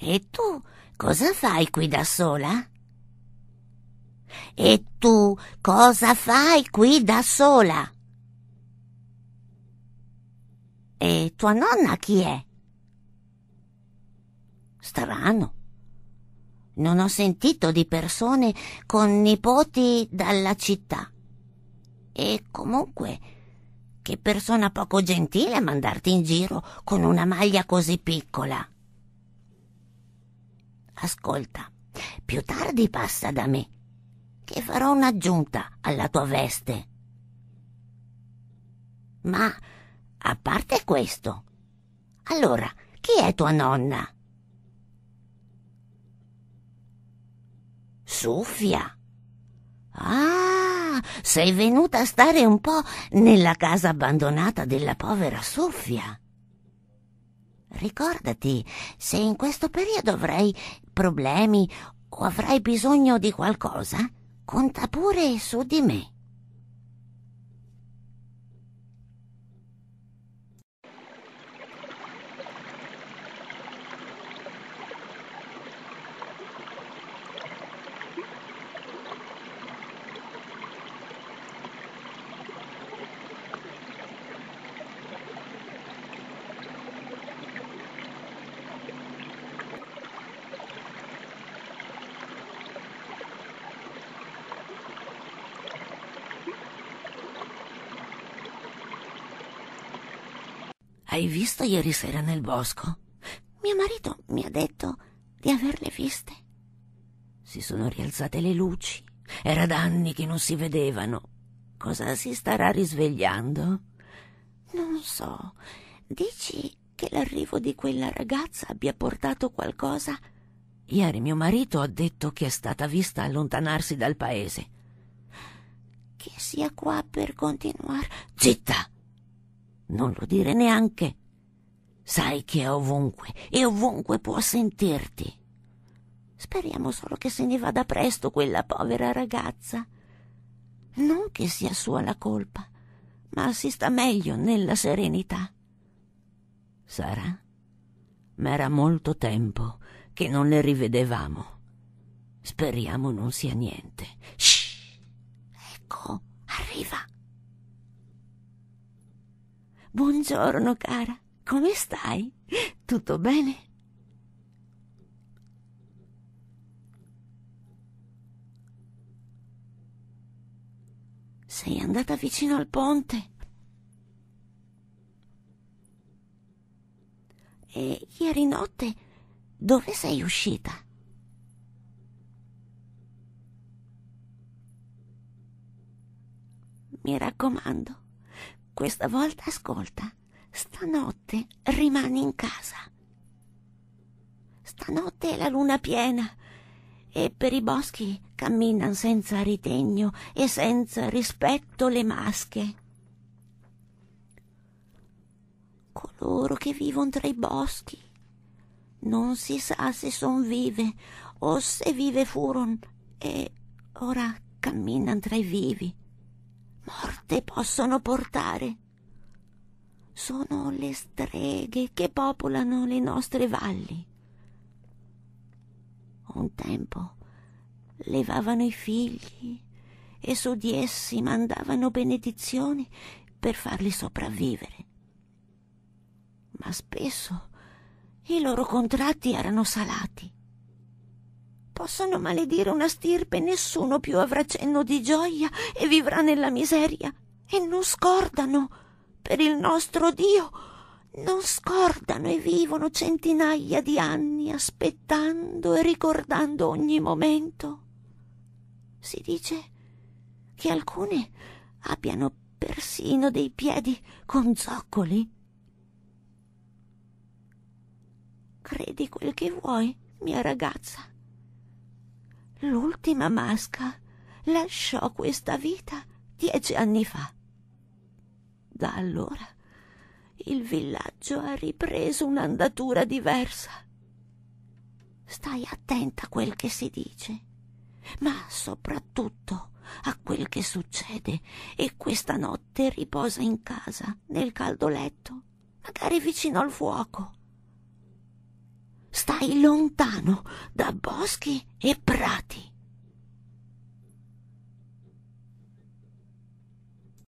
E tu cosa fai qui da sola? E tu cosa fai qui da sola? E tua nonna chi è? Strano. Non ho sentito di persone con nipoti dalla città. E comunque, che persona poco gentile mandarti in giro con una maglia così piccola. Ascolta, più tardi passa da me, che farò un'aggiunta alla tua veste. Ma, a parte questo, allora, chi è tua nonna? Sofia. Ah, sei venuta a stare un po' nella casa abbandonata della povera Sofia. Ricordati, se in questo periodo avrai problemi o avrai bisogno di qualcosa, conta pure su di me. Hai visto ieri sera nel bosco? Mio marito mi ha detto di averle viste. Si sono rialzate le luci. Era da anni che non si vedevano. Cosa si starà risvegliando? Non so. Dici che l'arrivo di quella ragazza abbia portato qualcosa? Ieri mio marito ha detto che è stata vista allontanarsi dal paese. Che sia qua per continuare. Zitta! Non lo dire neanche. Sai che è ovunque e ovunque può sentirti. Speriamo solo che se ne vada presto quella povera ragazza. Non che sia sua la colpa, ma si sta meglio nella serenità. Sara, ma era molto tempo che non le rivedevamo. Speriamo non sia niente. Shh! Ecco, arriva. Buongiorno, cara. Come stai? Tutto bene? Sei andata vicino al ponte. E ieri notte dove sei uscita? Mi raccomando. Questa volta ascolta. Stanotte rimani in casa. Stanotte è la luna piena e per i boschi camminano senza ritegno e senza rispetto le masche. Coloro che vivono tra i boschi non si sa se son vive o se vive furon e ora camminan tra i vivi morte possono portare. Sono le streghe che popolano le nostre valli. Un tempo levavano i figli e su di essi mandavano benedizioni per farli sopravvivere. Ma spesso i loro contratti erano salati possono maledire una stirpe, nessuno più avrà cenno di gioia e vivrà nella miseria. E non scordano, per il nostro Dio, non scordano e vivono centinaia di anni aspettando e ricordando ogni momento. Si dice che alcune abbiano persino dei piedi con zoccoli. Credi quel che vuoi, mia ragazza L'ultima masca lasciò questa vita dieci anni fa. Da allora il villaggio ha ripreso un'andatura diversa. Stai attenta a quel che si dice, ma soprattutto a quel che succede e questa notte riposa in casa, nel caldo letto, magari vicino al fuoco stai lontano da boschi e prati.